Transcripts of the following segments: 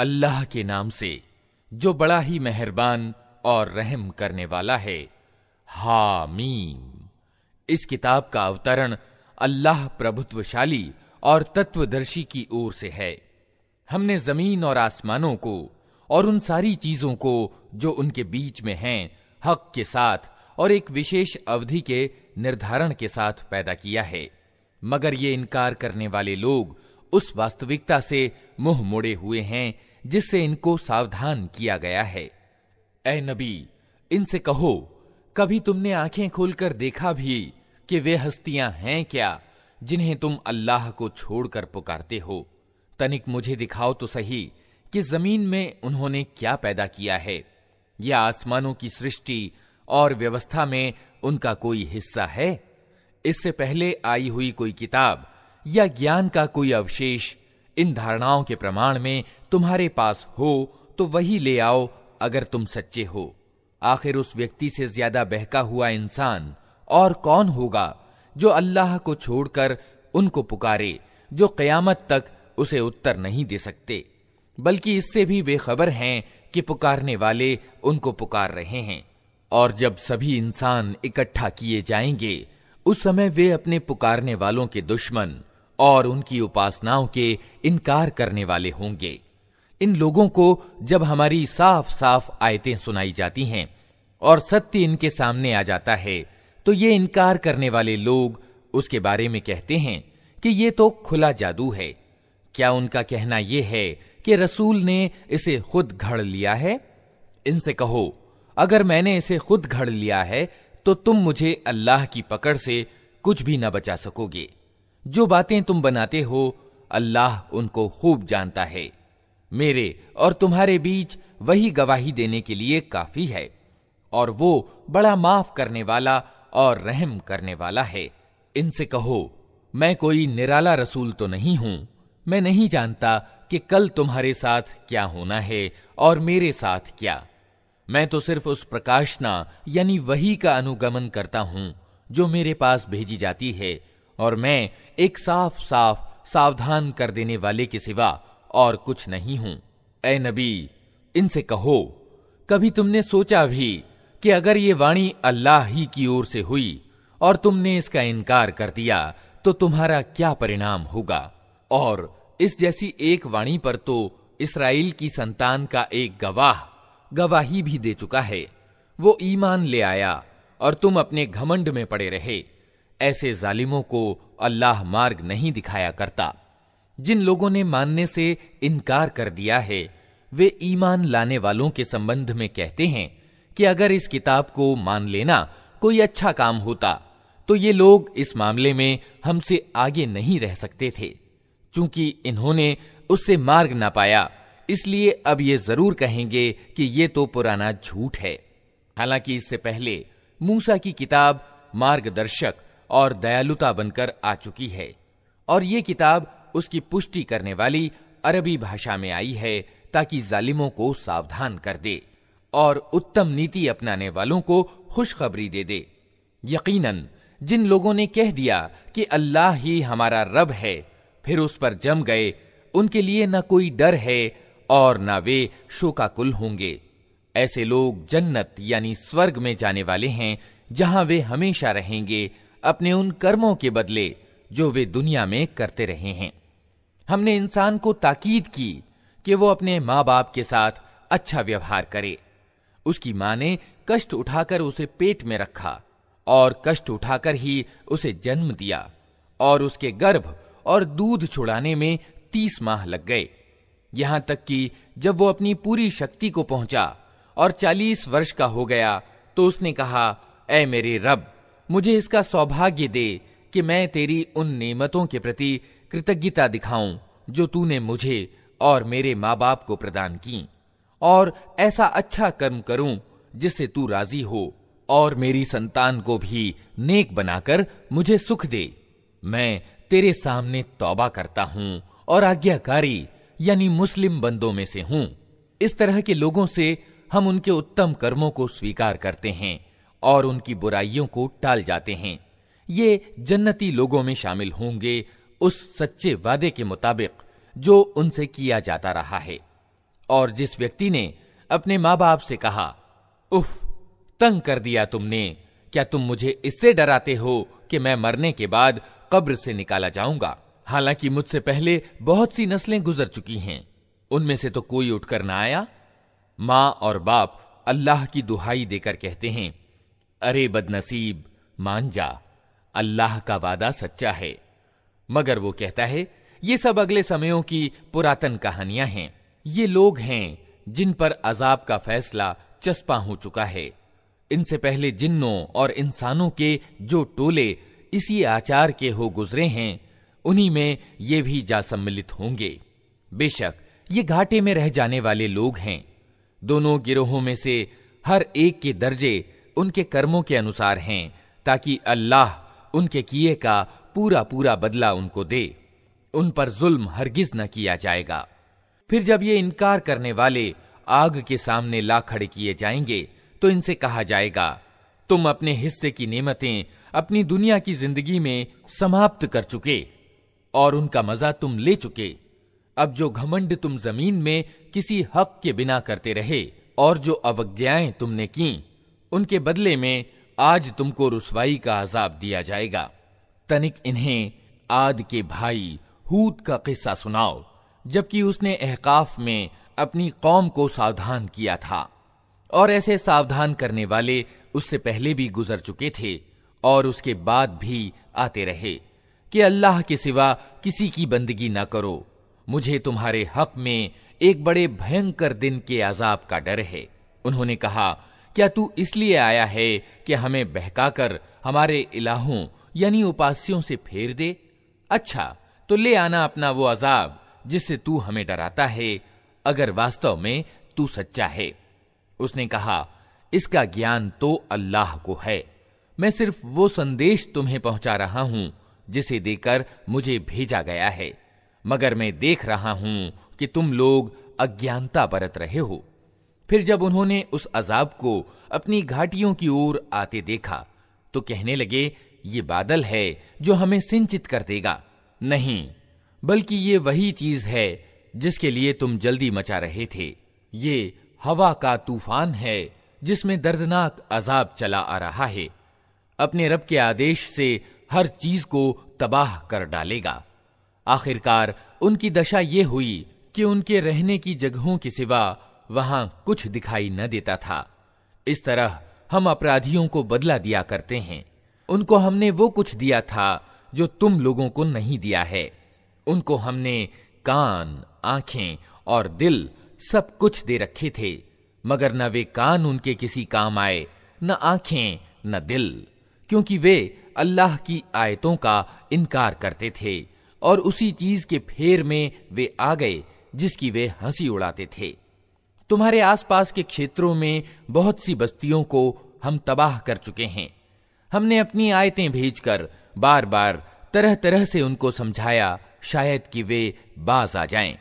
अल्लाह के नाम से जो बड़ा ही मेहरबान और रहम करने वाला है हामीम इस किताब का अवतरण अल्लाह प्रभुत्वशाली और तत्वदर्शी की ओर से है हमने जमीन और आसमानों को और उन सारी चीजों को जो उनके बीच में हैं हक के साथ और एक विशेष अवधि के निर्धारण के साथ पैदा किया है मगर ये इनकार करने वाले लोग उस वास्तविकता से मुंह मोड़े हुए हैं जिससे इनको सावधान किया गया है ए नबी इनसे कहो कभी तुमने आंखें खोलकर देखा भी कि वे हस्तियां हैं क्या जिन्हें तुम अल्लाह को छोड़कर पुकारते हो तनिक मुझे दिखाओ तो सही कि जमीन में उन्होंने क्या पैदा किया है या आसमानों की सृष्टि और व्यवस्था में उनका कोई हिस्सा है इससे पहले आई हुई कोई किताब या ज्ञान का कोई अवशेष इन धारणाओं के प्रमाण में तुम्हारे पास हो तो वही ले आओ अगर तुम सच्चे हो आखिर उस व्यक्ति से ज्यादा बहका हुआ इंसान और कौन होगा जो अल्लाह को छोड़कर उनको पुकारे जो कयामत तक उसे उत्तर नहीं दे सकते बल्कि इससे भी बेखबर हैं कि पुकारने वाले उनको पुकार रहे हैं और जब सभी इंसान इकट्ठा किए जाएंगे उस समय वे अपने पुकारने वालों के दुश्मन और उनकी उपासनाओं के इनकार करने वाले होंगे इन लोगों को जब हमारी साफ साफ आयतें सुनाई जाती हैं और सत्य इनके सामने आ जाता है तो ये इनकार करने वाले लोग उसके बारे में कहते हैं कि ये तो खुला जादू है क्या उनका कहना यह है कि रसूल ने इसे खुद घड़ लिया है इनसे कहो अगर मैंने इसे खुद घड़ लिया है तो तुम मुझे अल्लाह की पकड़ से कुछ भी ना बचा सकोगे जो बातें तुम बनाते हो अल्लाह उनको खूब जानता है मेरे और तुम्हारे बीच वही गवाही देने के लिए काफी है और वो बड़ा माफ करने वाला और रहम करने वाला है इनसे कहो मैं कोई निराला रसूल तो नहीं हूं मैं नहीं जानता कि कल तुम्हारे साथ क्या होना है और मेरे साथ क्या मैं तो सिर्फ उस प्रकाशना यानी वही का अनुगमन करता हूं जो मेरे पास भेजी जाती है और मैं एक साफ साफ सावधान कर देने वाले के सिवा और कुछ नहीं हूं ए नबी इनसे कहो कभी तुमने सोचा भी कि अगर ये वाणी अल्लाह ही की ओर से हुई और तुमने इसका इनकार कर दिया तो तुम्हारा क्या परिणाम होगा और इस जैसी एक वाणी पर तो इसराइल की संतान का एक गवाह गवाही भी दे चुका है वो ईमान ले आया और तुम अपने घमंड में पड़े रहे ऐसे जालिमों को अल्लाह मार्ग नहीं दिखाया करता जिन लोगों ने मानने से इनकार कर दिया है वे ईमान लाने वालों के संबंध में कहते हैं कि अगर इस किताब को मान लेना कोई अच्छा काम होता तो ये लोग इस मामले में हमसे आगे नहीं रह सकते थे चूंकि इन्होंने उससे मार्ग ना पाया इसलिए अब ये जरूर कहेंगे कि ये तो पुराना झूठ है हालांकि इससे पहले मूसा की किताब मार्गदर्शक और दयालुता बनकर आ चुकी है और ये किताब उसकी पुष्टि करने वाली अरबी भाषा में आई है ताकि जालिमों को सावधान कर दे और उत्तम नीति अपनाने वालों को खुशखबरी दे दे यकीनन जिन लोगों ने कह दिया कि अल्लाह ही हमारा रब है फिर उस पर जम गए उनके लिए न कोई डर है और न वे शोकाकुल होंगे ऐसे लोग जन्नत यानी स्वर्ग में जाने वाले हैं जहां वे हमेशा रहेंगे अपने उन कर्मों के बदले जो वे दुनिया में करते रहे हैं हमने इंसान को ताकीद की कि वो अपने माँ बाप के साथ अच्छा व्यवहार करे उसकी माँ ने कष्ट उठाकर उसे पेट में रखा और कष्ट उठाकर ही उसे जन्म दिया और उसके गर्भ और दूध छुड़ाने में तीस माह लग गए यहां तक कि जब वो अपनी पूरी शक्ति को पहुंचा और चालीस वर्ष का हो गया तो उसने कहा ऐ मेरे रब मुझे इसका सौभाग्य दे कि मैं तेरी उन नेमतों के प्रति कृतज्ञता दिखाऊं जो तूने मुझे और मेरे माँ बाप को प्रदान की और ऐसा अच्छा कर्म करूं जिससे तू राजी हो और मेरी संतान को भी नेक बनाकर मुझे सुख दे मैं तेरे सामने तौबा करता हूं और आज्ञाकारी यानी मुस्लिम बंदों में से हूं इस तरह के लोगों से हम उनके उत्तम कर्मों को स्वीकार करते हैं और उनकी बुराइयों को टाल जाते हैं ये जन्नती लोगों में शामिल होंगे उस सच्चे वादे के मुताबिक जो उनसे किया जाता रहा है और जिस व्यक्ति ने अपने माँ बाप से कहा उफ तंग कर दिया तुमने क्या तुम मुझे इससे डराते हो कि मैं मरने के बाद कब्र से निकाला जाऊंगा हालांकि मुझसे पहले बहुत सी नस्लें गुजर चुकी हैं उनमें से तो कोई उठकर ना आया मां और बाप अल्लाह की दुहाई देकर कहते हैं अरे बदनसीब मान जा अल्लाह का वादा सच्चा है मगर वो कहता है ये सब अगले समयों की पुरातन कहानियां हैं ये लोग हैं जिन पर अजाब का फैसला चस्पा हो चुका है इनसे पहले जिन्नों और इंसानों के जो टोले इसी आचार के हो गुजरे हैं उन्हीं में ये भी जा सम्मिलित होंगे बेशक ये घाटे में रह जाने वाले लोग हैं दोनों गिरोहों में से हर एक के दर्जे उनके कर्मों के अनुसार हैं ताकि अल्लाह उनके किए का पूरा पूरा बदला उनको दे उन पर जुल्म हरगिज न किया जाएगा फिर जब ये इनकार करने वाले आग के सामने ला खड़े किए जाएंगे तो इनसे कहा जाएगा तुम अपने हिस्से की नेमतें अपनी दुनिया की जिंदगी में समाप्त कर चुके और उनका मजा तुम ले चुके अब जो घमंड तुम जमीन में किसी हक के बिना करते रहे और जो अवज्ञाएं तुमने की उनके बदले में आज तुमको रुसवाई का आजाब दिया जाएगा तनिक इन्हें आद के भाई हूत का किस्सा सुनाओ जबकि उसने अहकाफ में अपनी कौम को सावधान किया था और ऐसे सावधान करने वाले उससे पहले भी गुजर चुके थे और उसके बाद भी आते रहे कि अल्लाह के सिवा किसी की बंदगी ना करो मुझे तुम्हारे हक में एक बड़े भयंकर दिन के अजाब का डर है उन्होंने कहा क्या तू इसलिए आया है कि हमें बहकाकर हमारे इलाहों यानी उपास्यों से फेर दे अच्छा तो ले आना अपना वो अजाब जिससे तू हमें डराता है अगर वास्तव में तू सच्चा है उसने कहा इसका ज्ञान तो अल्लाह को है मैं सिर्फ वो संदेश तुम्हें पहुंचा रहा हूं जिसे देकर मुझे भेजा गया है मगर मैं देख रहा हूं कि तुम लोग अज्ञानता बरत रहे हो फिर जब उन्होंने उस अजाब को अपनी घाटियों की ओर आते देखा तो कहने लगे ये बादल है जो हमें सिंचित कर देगा नहीं बल्कि ये वही चीज है जिसके लिए तुम जल्दी मचा रहे थे ये हवा का तूफान है जिसमें दर्दनाक अजाब चला आ रहा है अपने रब के आदेश से हर चीज को तबाह कर डालेगा आखिरकार उनकी दशा ये हुई कि उनके रहने की जगहों के सिवा वहां कुछ दिखाई न देता था इस तरह हम अपराधियों को बदला दिया करते हैं उनको हमने वो कुछ दिया था जो तुम लोगों को नहीं दिया है उनको हमने कान आंखें और दिल सब कुछ दे रखे थे मगर न वे कान उनके किसी काम आए न आंखें न दिल क्योंकि वे अल्लाह की आयतों का इनकार करते थे और उसी चीज के फेर में वे आ गए जिसकी वे हंसी उड़ाते थे तुम्हारे आसपास के क्षेत्रों में बहुत सी बस्तियों को हम तबाह कर चुके हैं हमने अपनी आयतें भेजकर बार बार तरह तरह से उनको समझाया शायद कि वे बाज आ जाएं।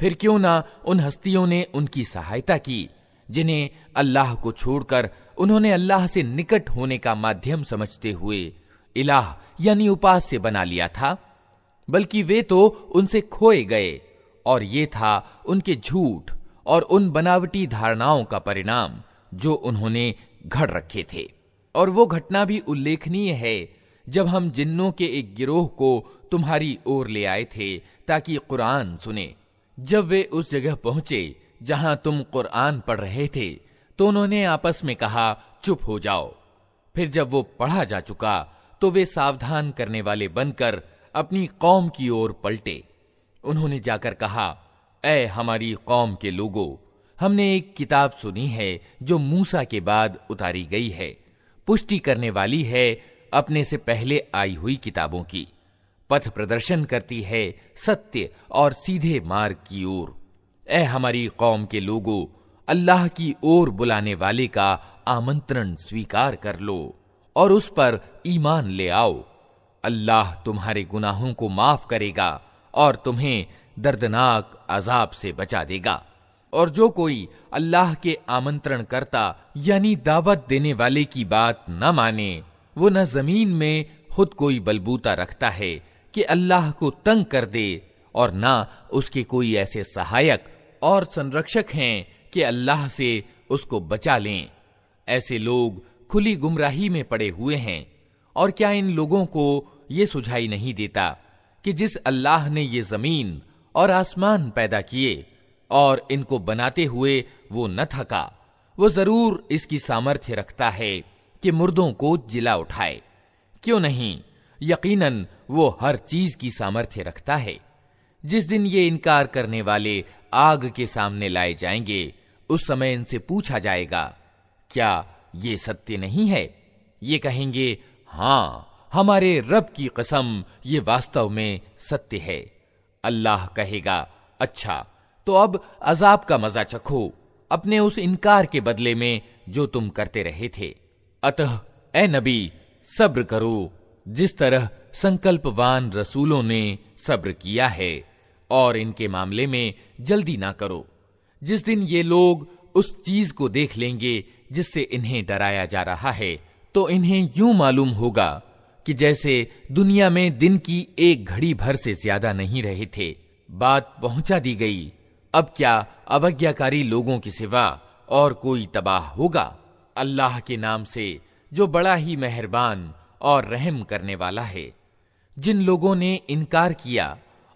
फिर क्यों ना उन हस्तियों ने उनकी सहायता की जिन्हें अल्लाह को छोड़कर उन्होंने अल्लाह से निकट होने का माध्यम समझते हुए इलाह यानी उपास से बना लिया था बल्कि वे तो उनसे खोए गए और ये था उनके झूठ और उन बनावटी धारणाओं का परिणाम जो उन्होंने घड़ रखे थे और वो घटना भी उल्लेखनीय है जब हम जिन्नों के एक गिरोह को तुम्हारी ओर ले आए थे ताकि कुरान सुने जब वे उस जगह पहुंचे जहां तुम कुरान पढ़ रहे थे तो उन्होंने आपस में कहा चुप हो जाओ फिर जब वो पढ़ा जा चुका तो वे सावधान करने वाले बनकर अपनी कौम की ओर पलटे उन्होंने जाकर कहा ए हमारी कौम के लोगों हमने एक किताब सुनी है जो मूसा के बाद उतारी गई है पुष्टि करने वाली है अपने से पहले आई हुई किताबों की पथ प्रदर्शन करती है सत्य और सीधे मार्ग की ओर ए हमारी कौम के लोगों अल्लाह की ओर बुलाने वाले का आमंत्रण स्वीकार कर लो और उस पर ईमान ले आओ अल्लाह तुम्हारे गुनाहों को माफ करेगा और तुम्हें दर्दनाक अजाब से बचा देगा और जो कोई अल्लाह के आमंत्रण करता यानी दावत देने वाले की बात न माने वो न जमीन में खुद कोई बलबूता रखता है कि अल्लाह को तंग कर दे और न उसके कोई ऐसे सहायक और संरक्षक हैं कि अल्लाह से उसको बचा लें ऐसे लोग खुली गुमराही में पड़े हुए हैं और क्या इन लोगों को ये सुझाई नहीं देता कि जिस अल्लाह ने ये जमीन और आसमान पैदा किए और इनको बनाते हुए वो न थका वो जरूर इसकी सामर्थ्य रखता है कि मुर्दों को जिला उठाए क्यों नहीं यकीनन वो हर चीज की सामर्थ्य रखता है जिस दिन ये इनकार करने वाले आग के सामने लाए जाएंगे उस समय इनसे पूछा जाएगा क्या ये सत्य नहीं है ये कहेंगे हाँ हमारे रब की कसम ये वास्तव में सत्य है अल्लाह कहेगा अच्छा तो अब अजाब का मजा चखो अपने उस इनकार के बदले में जो तुम करते रहे थे अतः ए नबी सब्र करो जिस तरह संकल्पवान रसूलों ने सब्र किया है और इनके मामले में जल्दी ना करो जिस दिन ये लोग उस चीज को देख लेंगे जिससे इन्हें डराया जा रहा है तो इन्हें यूं मालूम होगा कि जैसे दुनिया में दिन की एक घड़ी भर से ज्यादा नहीं रहे थे बात पहुंचा दी गई अब क्या अवज्ञाकारी लोगों के सिवा और कोई तबाह होगा अल्लाह के नाम से जो बड़ा ही मेहरबान और रहम करने वाला है जिन लोगों ने इनकार किया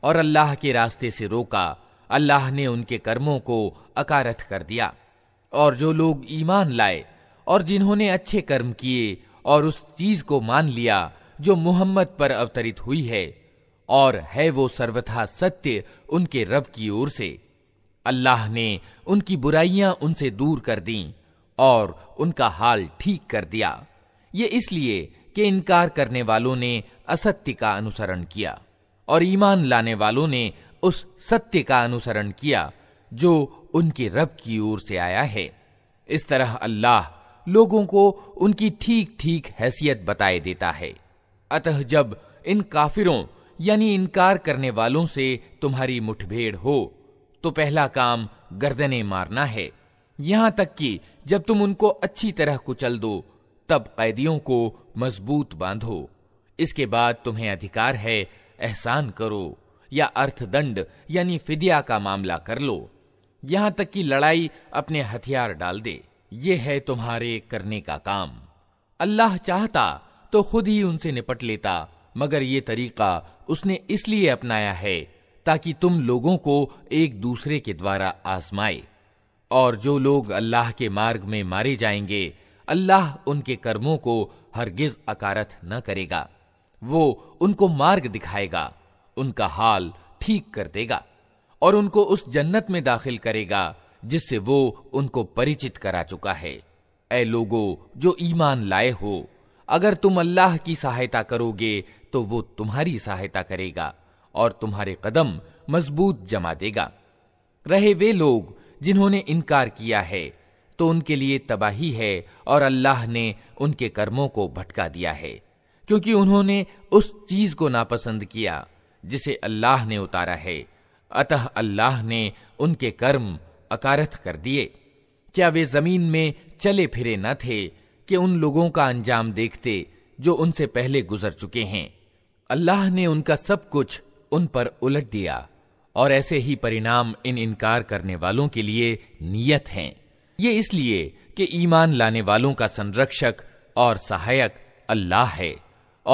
और अल्लाह के रास्ते से रोका अल्लाह ने उनके कर्मों को अकारथ कर दिया और जो लोग ईमान लाए और जिन्होंने अच्छे कर्म किए और उस चीज को मान लिया जो मोहम्मद पर अवतरित हुई है और है वो सर्वथा सत्य उनके रब की ओर से अल्लाह ने उनकी बुराइयां उनसे दूर कर दी और उनका हाल ठीक कर दिया ये इसलिए कि इनकार करने वालों ने असत्य का अनुसरण किया और ईमान लाने वालों ने उस सत्य का अनुसरण किया जो उनके रब की ओर से आया है इस तरह अल्लाह लोगों को उनकी ठीक ठीक हैसियत बताए देता है अतः जब इन काफिरों यानी इनकार करने वालों से तुम्हारी मुठभेड़ हो तो पहला काम गर्दने मारना है यहां तक कि जब तुम उनको अच्छी तरह कुचल दो तब कैदियों को मजबूत बांधो इसके बाद तुम्हें अधिकार है एहसान करो या अर्थदंड यानी फिदिया का मामला कर लो यहां तक कि लड़ाई अपने हथियार डाल दे ये है तुम्हारे करने का काम अल्लाह चाहता तो खुद ही उनसे निपट लेता मगर ये तरीका उसने इसलिए अपनाया है ताकि तुम लोगों को एक दूसरे के द्वारा आजमाए और जो लोग अल्लाह के मार्ग में मारे जाएंगे अल्लाह उनके कर्मों को हरगिज अकार न करेगा वो उनको मार्ग दिखाएगा उनका हाल ठीक कर देगा और उनको उस जन्नत में दाखिल करेगा जिससे वो उनको परिचित करा चुका है ए लोगो जो ईमान लाए हो अगर तुम अल्लाह की सहायता करोगे तो वो तुम्हारी सहायता करेगा और तुम्हारे कदम मजबूत जमा देगा रहे वे लोग जिन्होंने इनकार किया है तो उनके लिए तबाही है और अल्लाह ने उनके कर्मों को भटका दिया है क्योंकि उन्होंने उस चीज को नापसंद किया जिसे अल्लाह ने उतारा है अतः अल्लाह ने उनके कर्म अकारथ कर दिए क्या वे जमीन में चले फिरे न थे कि उन लोगों का अंजाम देखते जो उनसे पहले गुजर चुके हैं अल्लाह ने उनका सब कुछ उन पर उलट दिया और ऐसे ही परिणाम इन इनकार करने वालों के लिए नियत हैं ये इसलिए कि ईमान लाने वालों का संरक्षक और सहायक अल्लाह है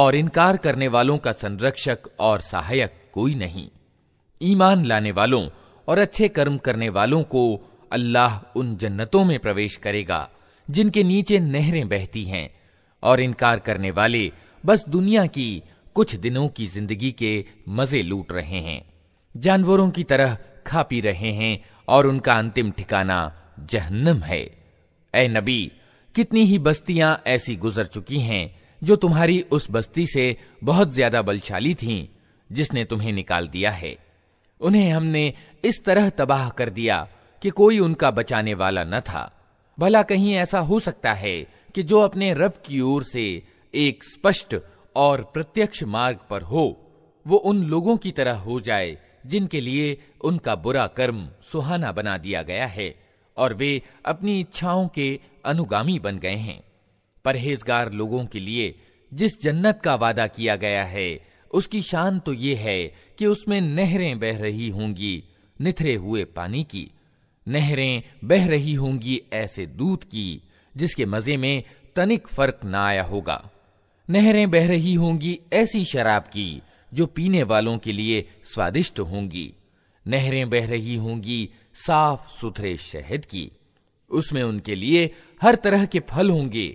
और इनकार करने वालों का संरक्षक और सहायक कोई नहीं ईमान लाने वालों और अच्छे कर्म करने वालों को अल्लाह उन जन्नतों में प्रवेश करेगा जिनके नीचे नहरें बहती हैं और इनकार करने वाले बस दुनिया की कुछ दिनों की जिंदगी के मजे लूट रहे हैं जानवरों की तरह खा पी रहे हैं और उनका अंतिम ठिकाना जहन्नम है ए नबी कितनी ही बस्तियां ऐसी गुजर चुकी हैं जो तुम्हारी उस बस्ती से बहुत ज्यादा बलशाली थीं जिसने तुम्हें निकाल दिया है उन्हें हमने इस तरह तबाह कर दिया कि कोई उनका बचाने वाला न था भला कहीं ऐसा हो सकता है कि जो अपने रब की ओर से एक स्पष्ट और प्रत्यक्ष मार्ग पर हो वो उन लोगों की तरह हो जाए जिनके लिए उनका बुरा कर्म सुहाना बना दिया गया है और वे अपनी इच्छाओं के अनुगामी बन गए हैं परहेजगार लोगों के लिए जिस जन्नत का वादा किया गया है उसकी शान तो ये है कि उसमें नहरें बह रही होंगी निथरे हुए पानी की नहरें बह रही होंगी ऐसे दूध की जिसके मजे में तनिक फर्क ना आया होगा नहरें बह रही होंगी ऐसी शराब की जो पीने वालों के लिए स्वादिष्ट होंगी नहरें बह रही होंगी साफ सुथरे शहद की उसमें उनके लिए हर तरह के फल होंगे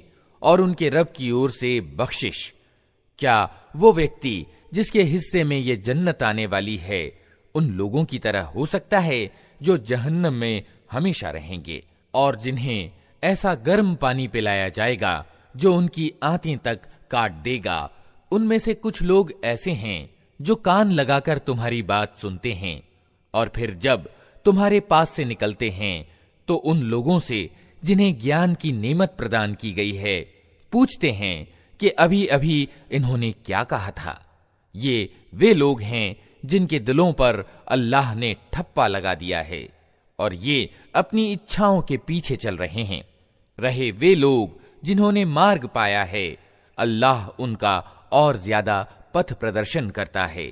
और उनके रब की ओर से बख्शिश क्या वो व्यक्ति जिसके हिस्से में ये जन्नत आने वाली है उन लोगों की तरह हो सकता है जो जहन्नम में हमेशा रहेंगे और जिन्हें ऐसा गर्म पानी पिलाया जाएगा जो उनकी आते तक काट देगा उनमें से कुछ लोग ऐसे हैं जो कान लगाकर तुम्हारी बात सुनते हैं और फिर जब तुम्हारे पास से निकलते हैं तो उन लोगों से जिन्हें ज्ञान की नेमत प्रदान की गई है पूछते हैं कि अभी अभी इन्होंने क्या कहा था ये वे लोग हैं जिनके दिलों पर अल्लाह ने ठप्पा लगा दिया है और ये अपनी इच्छाओं के पीछे चल रहे हैं रहे वे लोग जिन्होंने मार्ग पाया है अल्लाह उनका और ज्यादा पथ प्रदर्शन करता है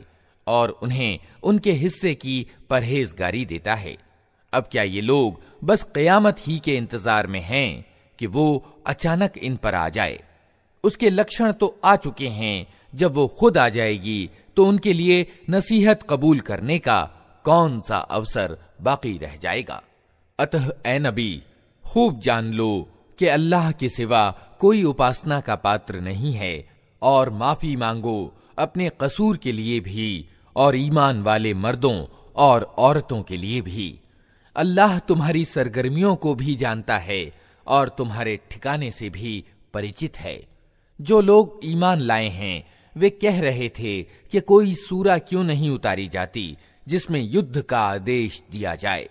और उन्हें उनके हिस्से की परहेजगारी देता है अब क्या ये लोग बस कयामत ही के इंतजार में हैं कि वो अचानक इन पर आ जाए उसके लक्षण तो आ चुके हैं जब वो खुद आ जाएगी तो उनके लिए नसीहत कबूल करने का कौन सा अवसर बाकी रह जाएगा अतः ए नबी खूब जान लो कि अल्लाह के सिवा कोई उपासना का पात्र नहीं है और माफी मांगो अपने कसूर के लिए भी और ईमान वाले मर्दों और औरतों के लिए भी अल्लाह तुम्हारी सरगर्मियों को भी जानता है और तुम्हारे ठिकाने से भी परिचित है जो लोग ईमान लाए हैं वे कह रहे थे कि कोई सूरा क्यों नहीं उतारी जाती जिसमें युद्ध का आदेश दिया जाए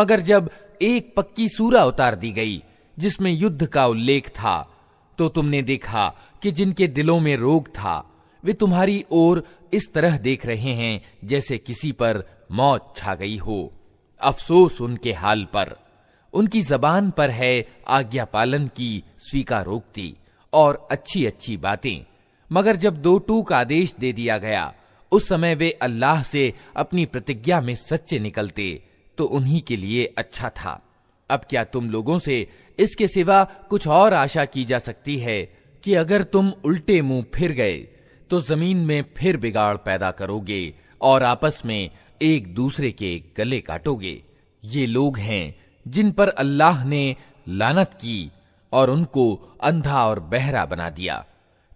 मगर जब एक पक्की सूरा उतार दी गई जिसमें युद्ध का उल्लेख था तो तुमने देखा कि जिनके दिलों में रोग था वे तुम्हारी ओर इस तरह देख रहे हैं जैसे किसी पर मौत छा गई हो अफसोस उनके हाल पर उनकी जबान पर है आज्ञा पालन की स्वीकारोक्ति और अच्छी अच्छी बातें मगर जब दो टूक आदेश दे दिया गया उस समय वे अल्लाह से अपनी प्रतिज्ञा में सच्चे निकलते तो उन्हीं के लिए अच्छा था अब क्या तुम लोगों से इसके सिवा कुछ और आशा की जा सकती है कि अगर तुम उल्टे मुंह फिर गए तो जमीन में फिर बिगाड़ पैदा करोगे और आपस में एक दूसरे के गले काटोगे ये लोग हैं जिन पर अल्लाह ने लानत की और उनको अंधा और बहरा बना दिया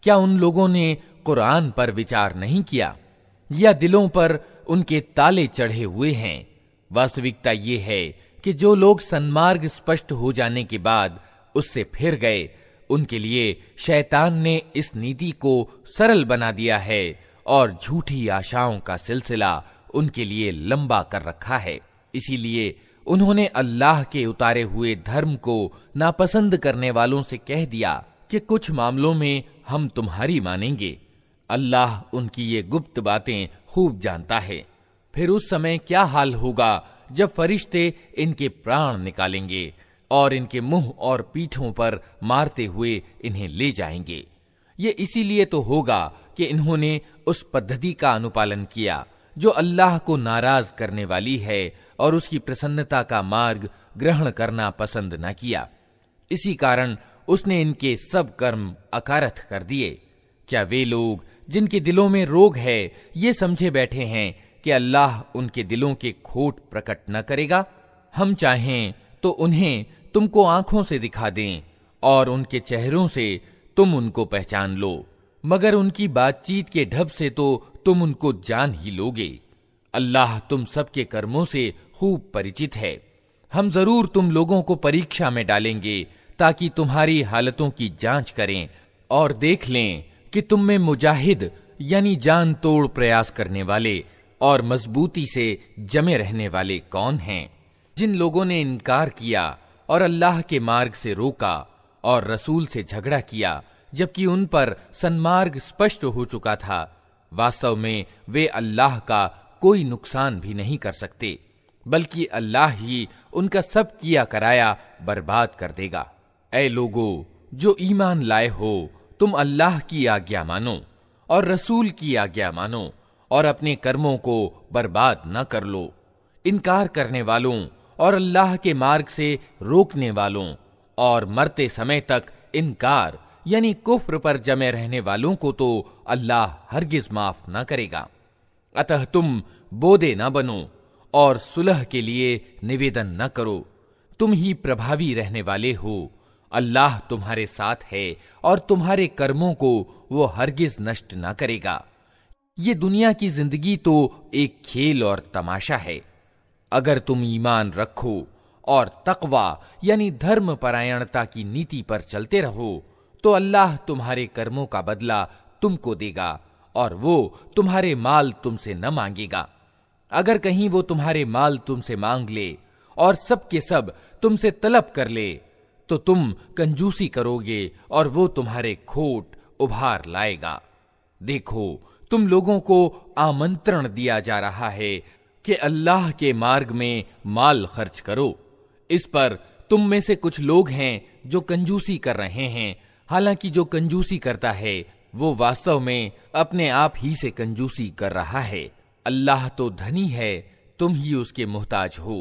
क्या उन लोगों ने कुरान पर विचार नहीं किया या दिलों पर उनके ताले चढ़े हुए हैं वास्तविकता ये है कि जो लोग सन्मार्ग स्पष्ट हो जाने के बाद उससे फिर गए उनके लिए शैतान ने इस नीति को सरल बना दिया है और झूठी आशाओं का सिलसिला उनके लिए लंबा कर रखा है इसीलिए उन्होंने अल्लाह के उतारे हुए धर्म को नापसंद करने वालों से कह दिया कि कुछ मामलों में हम तुम्हारी मानेंगे अल्लाह उनकी ये गुप्त बातें खूब जानता है फिर उस समय क्या हाल होगा जब फरिश्ते इनके प्राण निकालेंगे और इनके मुंह और पीठों पर मारते हुए इन्हें ले जाएंगे ये इसीलिए तो होगा कि इन्होंने उस पद्धति का अनुपालन किया जो अल्लाह को नाराज करने वाली है और उसकी प्रसन्नता का मार्ग ग्रहण करना पसंद न किया इसी कारण उसने इनके सब कर्म अकारथ कर दिए क्या वे लोग जिनके दिलों में रोग है ये समझे बैठे हैं कि अल्लाह उनके दिलों के खोट प्रकट न करेगा हम चाहें तो उन्हें तुमको आंखों से दिखा दें और उनके चेहरों से तुम उनको पहचान लो मगर उनकी बातचीत के ढब से तो तुम उनको जान ही लोगे अल्लाह तुम सबके कर्मों से खूब परिचित है हम जरूर तुम लोगों को परीक्षा में डालेंगे ताकि तुम्हारी हालतों की जांच करें और देख लें कि तुम में मुजाहिद यानी जान तोड़ प्रयास करने वाले और मजबूती से जमे रहने वाले कौन हैं जिन लोगों ने इनकार किया और अल्लाह के मार्ग से रोका और रसूल से झगड़ा किया जबकि उन पर सन्मार्ग स्पष्ट हो चुका था वास्तव में वे अल्लाह का कोई नुकसान भी नहीं कर सकते बल्कि अल्लाह ही उनका सब किया कराया बर्बाद कर देगा ए लोगो जो ईमान लाए हो तुम अल्लाह की आज्ञा मानो और रसूल की आज्ञा मानो और अपने कर्मों को बर्बाद न कर लो इनकार करने वालों और अल्लाह के मार्ग से रोकने वालों और मरते समय तक इनकार यानी कुफ्र पर जमे रहने वालों को तो अल्लाह हरगिज माफ न करेगा अतः तुम बोधे न बनो और सुलह के लिए निवेदन न करो तुम ही प्रभावी रहने वाले हो अल्लाह तुम्हारे साथ है और तुम्हारे कर्मों को वो हरगिज नष्ट ना करेगा ये दुनिया की जिंदगी तो एक खेल और तमाशा है अगर तुम ईमान रखो और तकवा यानी धर्म परायणता की नीति पर चलते रहो तो अल्लाह तुम्हारे कर्मों का बदला तुमको देगा और वो तुम्हारे माल तुमसे न मांगेगा अगर कहीं वो तुम्हारे माल तुमसे मांग ले और सब के सब तुमसे तलब कर ले तो तुम कंजूसी करोगे और वो तुम्हारे खोट उभार लाएगा देखो तुम लोगों को आमंत्रण दिया जा रहा है कि अल्लाह के मार्ग में माल खर्च करो इस पर तुम में से कुछ लोग हैं जो कंजूसी कर रहे हैं हालांकि जो कंजूसी करता है वो वास्तव में अपने आप ही से कंजूसी कर रहा है अल्लाह तो धनी है तुम ही उसके मोहताज हो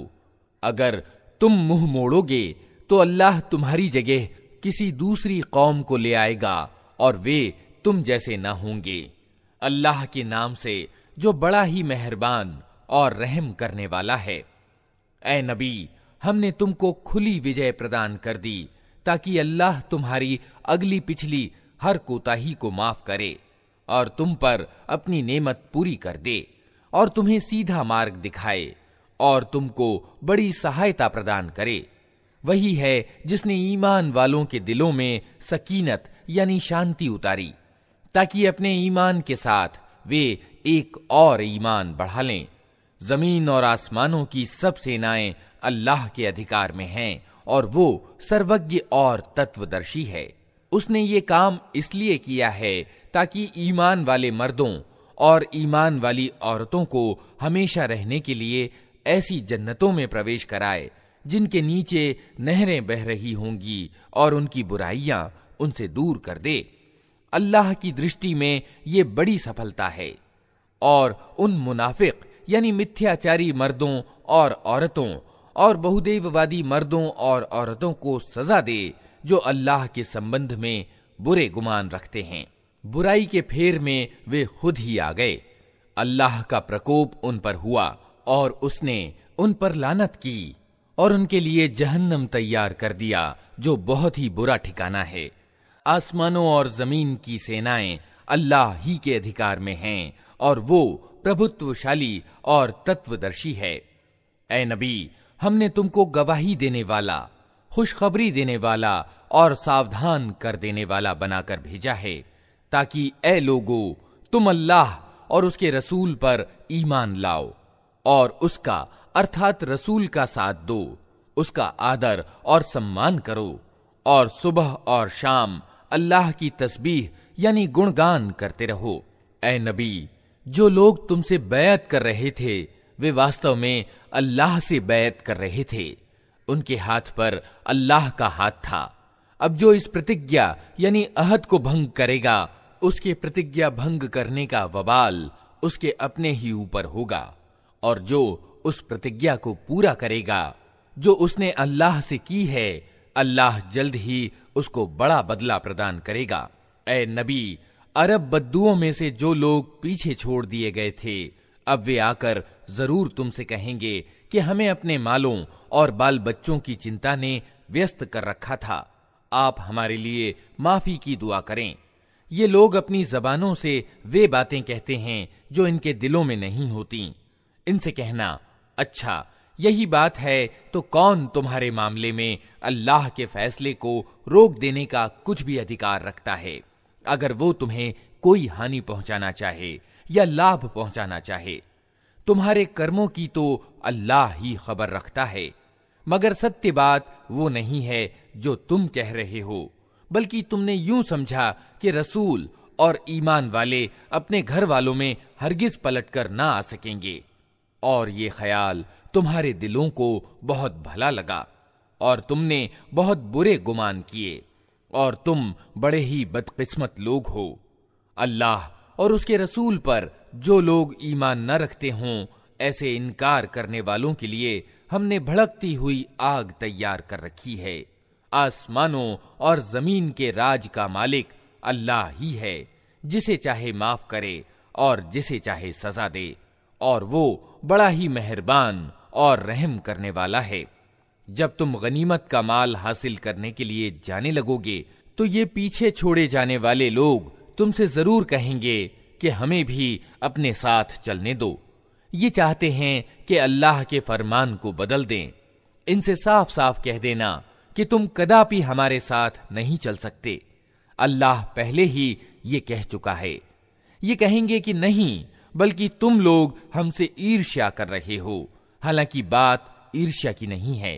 अगर तुम मुंह मोड़ोगे तो अल्लाह तुम्हारी जगह किसी दूसरी कौम को ले आएगा और वे तुम जैसे ना होंगे अल्लाह के नाम से जो बड़ा ही मेहरबान और रहम करने वाला है ए नबी हमने तुमको खुली विजय प्रदान कर दी ताकि अल्लाह तुम्हारी अगली पिछली हर कोताही को माफ करे और तुम पर अपनी नेमत पूरी कर दे और तुम्हें सीधा मार्ग दिखाए और तुमको बड़ी सहायता प्रदान करे वही है जिसने ईमान वालों के दिलों में सकीनत यानी शांति उतारी ताकि अपने ईमान के साथ वे एक और ईमान बढ़ा लें जमीन और आसमानों की सब सेनाएं अल्लाह के अधिकार में हैं और वो सर्वज्ञ और तत्वदर्शी है उसने ये काम इसलिए किया है ताकि ईमान वाले मर्दों और ईमान वाली औरतों को हमेशा रहने के लिए ऐसी जन्नतों में प्रवेश कराए जिनके नीचे नहरें बह रही होंगी और उनकी बुराइयां उनसे दूर कर दे अल्लाह की दृष्टि में ये बड़ी सफलता है और उन मुनाफिक यानी मिथ्याचारी मर्दों और औरतों और बहुदेववादी मर्दों और औरतों को सजा दे जो अल्लाह के संबंध में बुरे गुमान रखते हैं बुराई के फेर में वे खुद ही आ गए अल्लाह का प्रकोप उन पर हुआ और उसने उन पर लानत की और उनके लिए जहन्नम तैयार कर दिया जो बहुत ही बुरा ठिकाना है आसमानों और जमीन की सेनाएं अल्लाह ही के अधिकार में हैं और वो प्रभुत्वशाली और तत्वदर्शी है ए नबी हमने तुमको गवाही देने वाला खुशखबरी देने वाला और सावधान कर देने वाला बनाकर भेजा है ताकि ए लोगो तुम अल्लाह और उसके रसूल पर ईमान लाओ और उसका अर्थात रसूल का साथ दो उसका आदर और सम्मान करो और सुबह और शाम अल्लाह की तस्बीह यानी गुणगान करते रहो ए नबी जो लोग तुमसे बैत कर रहे थे वे वास्तव में अल्लाह से बैत कर रहे थे उनके हाथ पर अल्लाह का हाथ था अब जो इस प्रतिज्ञा यानी अहद को भंग करेगा उसके प्रतिज्ञा भंग करने का वबाल उसके अपने ही ऊपर होगा और जो उस प्रतिज्ञा को पूरा करेगा जो उसने अल्लाह से की है अल्लाह जल्द ही उसको बड़ा बदला प्रदान करेगा ए नबी अरब बद्दुओं में से जो लोग पीछे छोड़ दिए गए थे अब वे आकर जरूर तुमसे कहेंगे कि हमें अपने मालों और बाल बच्चों की चिंता ने व्यस्त कर रखा था आप हमारे लिए माफी की दुआ करें ये लोग अपनी जबानों से वे बातें कहते हैं जो इनके दिलों में नहीं होती इनसे कहना अच्छा यही बात है तो कौन तुम्हारे मामले में अल्लाह के फैसले को रोक देने का कुछ भी अधिकार रखता है अगर वो तुम्हें कोई हानि पहुंचाना चाहे या लाभ पहुंचाना चाहे तुम्हारे कर्मों की तो अल्लाह ही खबर रखता है मगर सत्य बात वो नहीं है जो तुम कह रहे हो बल्कि तुमने यूं समझा कि रसूल और ईमान वाले अपने घर वालों में हरगिज पलटकर ना आ सकेंगे और ये ख्याल तुम्हारे दिलों को बहुत भला लगा और तुमने बहुत बुरे गुमान किए और तुम बड़े ही बदकिस्मत लोग हो अल्लाह और उसके रसूल पर जो लोग ईमान न रखते हों ऐसे इनकार करने वालों के लिए हमने भड़कती हुई आग तैयार कर रखी है आसमानों और जमीन के राज का मालिक अल्लाह ही है जिसे चाहे माफ करे और जिसे चाहे सजा दे और वो बड़ा ही मेहरबान और रहम करने वाला है जब तुम गनीमत का माल हासिल करने के लिए जाने लगोगे तो ये पीछे छोड़े जाने वाले लोग तुमसे जरूर कहेंगे कि हमें भी अपने साथ चलने दो ये चाहते हैं कि अल्लाह के फरमान को बदल दें इनसे साफ साफ कह देना कि तुम कदापि हमारे साथ नहीं चल सकते अल्लाह पहले ही ये कह चुका है ये कहेंगे कि नहीं बल्कि तुम लोग हमसे ईर्ष्या कर रहे हो हालांकि बात ईर्ष्या की नहीं है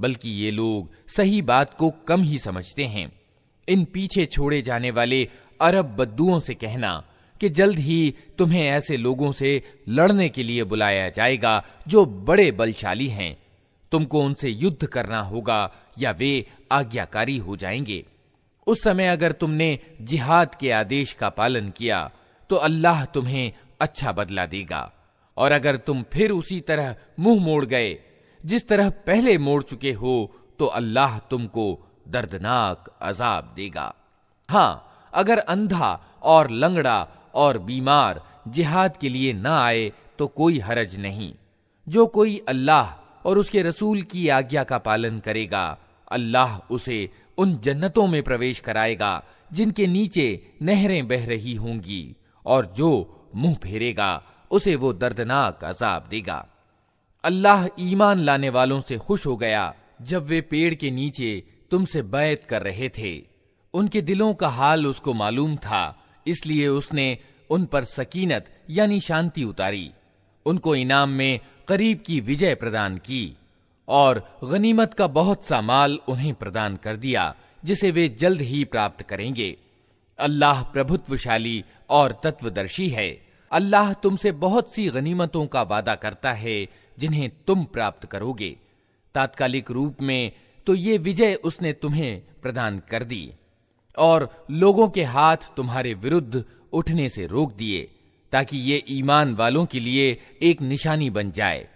बल्कि ये लोग सही बात को कम ही समझते हैं इन पीछे छोड़े जाने वाले अरब बद्दुओं से कहना कि जल्द ही तुम्हें ऐसे लोगों से लड़ने के लिए बुलाया जाएगा जो बड़े बलशाली हैं तुमको उनसे युद्ध करना होगा या वे आज्ञाकारी हो जाएंगे उस समय अगर तुमने जिहाद के आदेश का पालन किया तो अल्लाह तुम्हें अच्छा बदला देगा और अगर तुम फिर उसी तरह मुंह मोड़ गए जिस तरह पहले मोड़ चुके हो तो अल्लाह तुमको दर्दनाक अजाब देगा हां अगर अंधा और लंगड़ा और बीमार जिहाद के लिए ना आए तो कोई हरज नहीं जो कोई अल्लाह और उसके रसूल की आज्ञा का पालन करेगा अल्लाह उसे उन जन्नतों में प्रवेश कराएगा जिनके नीचे नहरें बह रही होंगी और जो मुंह फेरेगा उसे वो दर्दनाक अजाब देगा अल्लाह ईमान लाने वालों से खुश हो गया जब वे पेड़ के नीचे तुमसे बैत कर रहे थे उनके दिलों का हाल उसको मालूम था इसलिए उसने उन पर सकीनत यानी शांति उतारी उनको इनाम में करीब की विजय प्रदान की और गनीमत का बहुत सा माल उन्हें प्रदान कर दिया जिसे वे जल्द ही प्राप्त करेंगे अल्लाह प्रभुत्वशाली और तत्वदर्शी है अल्लाह तुमसे बहुत सी गनीमतों का वादा करता है जिन्हें तुम प्राप्त करोगे तात्कालिक रूप में तो ये विजय उसने तुम्हें प्रदान कर दी और लोगों के हाथ तुम्हारे विरुद्ध उठने से रोक दिए ताकि ये ईमान वालों के लिए एक निशानी बन जाए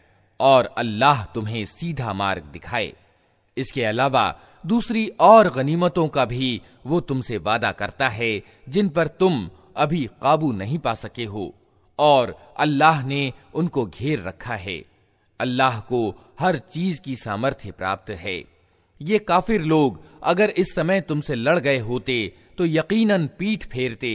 और अल्लाह तुम्हें सीधा मार्ग दिखाए इसके अलावा दूसरी और गनीमतों का भी वो तुमसे वादा करता है जिन पर तुम अभी काबू नहीं पा सके हो और अल्लाह ने उनको घेर रखा है अल्लाह को हर चीज की सामर्थ्य प्राप्त है ये काफिर लोग अगर इस समय तुमसे लड़ गए होते तो यकीनन पीठ फेरते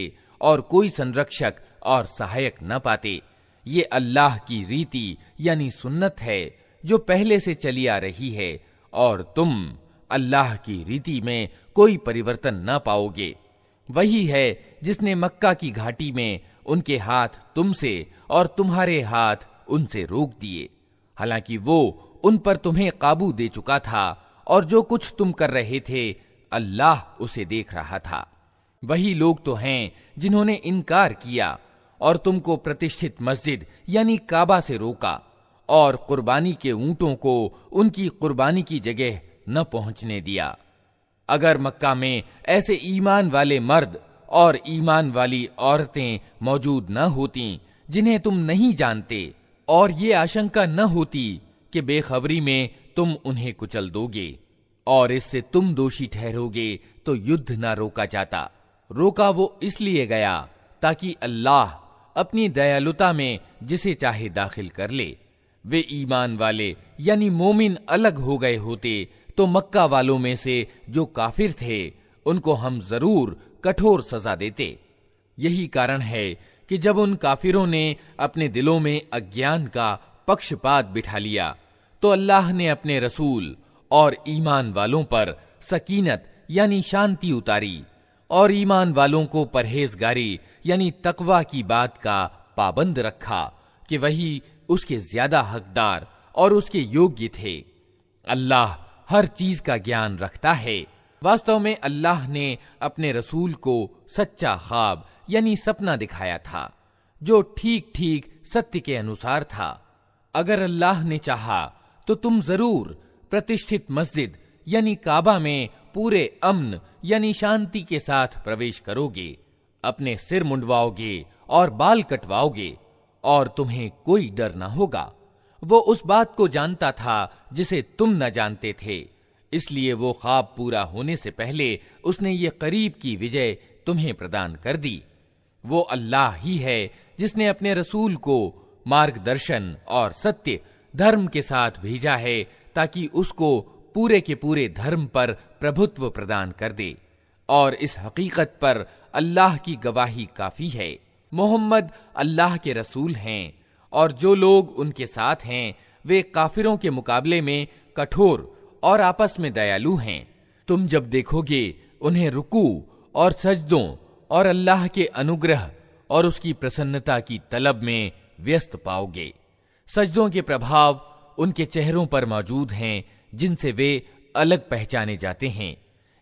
और कोई संरक्षक और सहायक न पाते ये अल्लाह की रीति यानी सुन्नत है जो पहले से चली आ रही है और तुम अल्लाह की रीति में कोई परिवर्तन न पाओगे वही है जिसने मक्का की घाटी में उनके हाथ तुमसे और तुम्हारे हाथ उनसे रोक दिए हालांकि वो उन पर तुम्हें काबू दे चुका था और जो कुछ तुम कर रहे थे अल्लाह उसे देख रहा था वही लोग तो हैं जिन्होंने इनकार किया और तुमको प्रतिष्ठित मस्जिद यानी काबा से रोका और कुर्बानी के ऊंटों को उनकी कुर्बानी की जगह न पहुंचने दिया अगर मक्का में ऐसे ईमान वाले मर्द और ईमान वाली औरतें मौजूद न होती जिन्हें तुम नहीं जानते और ये आशंका न होती कि बेखबरी में तुम उन्हें कुचल दोगे और इससे तुम दोषी ठहरोगे तो युद्ध न रोका जाता रोका वो इसलिए गया ताकि अल्लाह अपनी दयालुता में जिसे चाहे दाखिल कर ले वे ईमान वाले यानी मोमिन अलग हो गए होते तो मक्का वालों में से जो काफिर थे उनको हम जरूर कठोर सजा देते यही कारण है कि जब उन काफिरों ने अपने दिलों में अज्ञान का पक्षपात बिठा लिया तो अल्लाह ने अपने रसूल और ईमान वालों पर सकीनत यानी शांति उतारी और ईमान वालों को परहेजगारी यानी तकवा की बात का पाबंद रखा कि वही उसके ज्यादा हकदार और उसके योग्य थे अल्लाह हर चीज का ज्ञान रखता है वास्तव में अल्लाह ने अपने रसूल को सच्चा ख्वाब यानी सपना दिखाया था जो ठीक ठीक सत्य के अनुसार था अगर अल्लाह ने चाहा तो तुम जरूर प्रतिष्ठित मस्जिद यानी काबा में पूरे अमन यानी शांति के साथ प्रवेश करोगे अपने सिर मुंडवाओगे और बाल कटवाओगे और तुम्हें कोई डर ना होगा वो उस बात को जानता था जिसे तुम न जानते थे इसलिए वो ख्वाब पूरा होने से पहले उसने ये करीब की विजय तुम्हें प्रदान कर दी वो अल्लाह ही है जिसने अपने रसूल को मार्गदर्शन और सत्य धर्म के साथ भेजा है ताकि उसको पूरे के पूरे धर्म पर प्रभुत्व प्रदान कर दे और इस हकीकत पर अल्लाह की गवाही काफी है मोहम्मद अल्लाह के रसूल हैं और जो लोग उनके साथ हैं वे काफिरों के मुकाबले में कठोर और आपस में दयालु हैं तुम जब देखोगे उन्हें रुकू और सजदों और अल्लाह के अनुग्रह और उसकी प्रसन्नता की तलब में व्यस्त पाओगे सजदों के प्रभाव उनके चेहरों पर मौजूद हैं जिनसे वे अलग पहचाने जाते हैं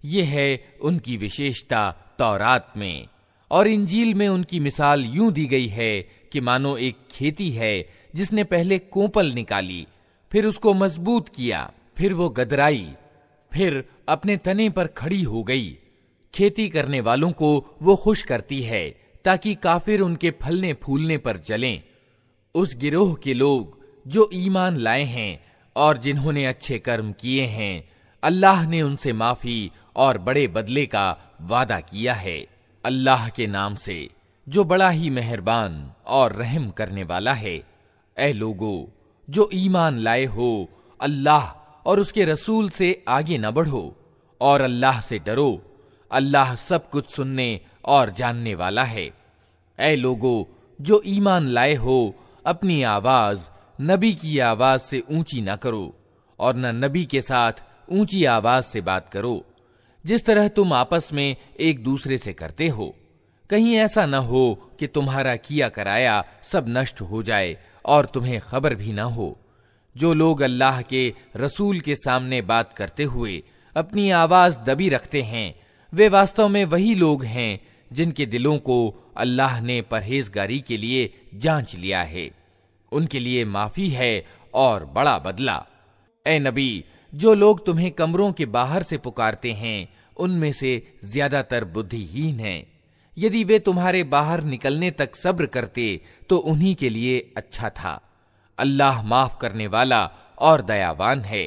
ये है उनकी विशेषता तौरात में और इंजील में उनकी मिसाल यूं दी गई है कि मानो एक खेती है जिसने पहले कोपल निकाली फिर उसको मजबूत किया फिर वो गदराई फिर अपने तने पर खड़ी हो गई खेती करने वालों को वो खुश करती है ताकि काफिर उनके फलने फूलने पर जलें उस गिरोह के लोग जो ईमान लाए हैं और जिन्होंने अच्छे कर्म किए हैं अल्लाह ने उनसे माफी और बड़े बदले का वादा किया है अल्लाह के नाम से जो बड़ा ही मेहरबान और रहम करने वाला है ए लोगो जो ईमान लाए हो अल्लाह और उसके रसूल से आगे न बढ़ो और अल्लाह से डरो अल्लाह सब कुछ सुनने और जानने वाला है ए लोगो जो ईमान लाए हो अपनी आवाज नबी की आवाज से ऊंची ना करो और न नबी के साथ ऊंची आवाज से बात करो जिस तरह तुम आपस में एक दूसरे से करते हो कहीं ऐसा न हो कि तुम्हारा किया कराया सब नष्ट हो जाए और तुम्हें खबर भी न हो जो लोग अल्लाह के रसूल के सामने बात करते हुए अपनी आवाज दबी रखते हैं वे वास्तव में वही लोग हैं जिनके दिलों को अल्लाह ने परहेजगारी के लिए जांच लिया है उनके लिए माफी है और बड़ा बदला ए नबी जो लोग तुम्हें कमरों के बाहर से पुकारते हैं उनमें से ज्यादातर बुद्धिहीन हैं। यदि वे तुम्हारे बाहर निकलने तक सब्र करते तो उन्हीं के लिए अच्छा था अल्लाह माफ करने वाला और दयावान है